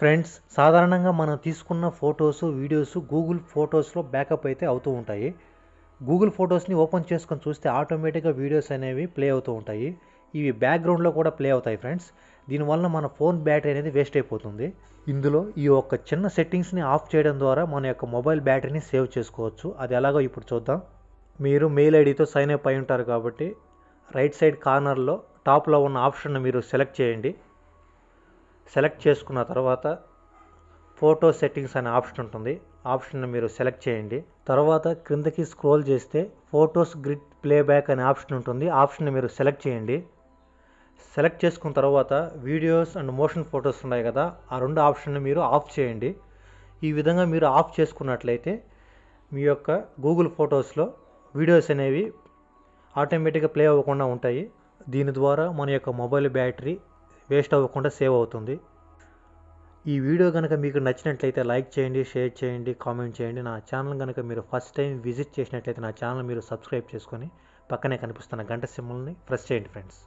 friends సాధారణంగా మనం తీసుకున్న ఫొటోస్ వీడియోస్ గూగుల్ ఫొటోస్లో బ్యాకప్ అయితే అవుతూ ఉంటాయి గూగుల్ ఫొటోస్ని ఓపెన్ చేసుకొని చూస్తే ఆటోమేటిక్గా వీడియోస్ అనేవి ప్లే అవుతూ ఉంటాయి ఇవి బ్యాక్గ్రౌండ్లో కూడా ప్లే అవుతాయి ఫ్రెండ్స్ దీనివల్ల మన ఫోన్ బ్యాటరీ అనేది వేస్ట్ అయిపోతుంది ఇందులో ఈ యొక్క చిన్న సెట్టింగ్స్ని ఆఫ్ చేయడం ద్వారా మన యొక్క మొబైల్ బ్యాటరీని సేవ్ చేసుకోవచ్చు అది ఎలాగో ఇప్పుడు చూద్దాం మీరు మెయిల్ ఐడితో సైన్ అప్ అయి ఉంటారు కాబట్టి రైట్ సైడ్ కార్నర్లో టాప్లో ఉన్న ఆప్షన్ మీరు సెలెక్ట్ చేయండి సెలెక్ట్ చేసుకున్న తర్వాత ఫోటో సెట్టింగ్స్ అనే ఆప్షన్ ఉంటుంది ఆప్షన్ మీరు సెలెక్ట్ చేయండి తర్వాత క్రిందకి స్క్రోల్ చేస్తే ఫోటోస్ గ్రిడ్ ప్లేబ్యాక్ అనే ఆప్షన్ ఉంటుంది ఆప్షన్ మీరు సెలెక్ట్ చేయండి సెలెక్ట్ చేసుకున్న తర్వాత వీడియోస్ అండ్ మోషన్ ఫొటోస్ ఉన్నాయి కదా ఆ రెండు ఆప్షన్ని మీరు ఆఫ్ చేయండి ఈ విధంగా మీరు ఆఫ్ చేసుకున్నట్లయితే మీ యొక్క గూగుల్ ఫొటోస్లో వీడియోస్ అనేవి ఆటోమేటిక్గా ప్లే అవ్వకుండా ఉంటాయి దీని ద్వారా మన యొక్క మొబైల్ బ్యాటరీ వేస్ట్ అవ్వకుండా సేవ్ అవుతుంది ఈ వీడియో కనుక మీకు నచ్చినట్లయితే లైక్ చేయండి షేర్ చేయండి కామెంట్ చేయండి నా ఛానల్ కనుక మీరు ఫస్ట్ టైం విజిట్ చేసినట్లయితే నా ఛానల్ మీరు సబ్స్క్రైబ్ చేసుకొని పక్కనే కనిపిస్తున్న గంట సింబల్ని ప్రెస్ చేయండి ఫ్రెండ్స్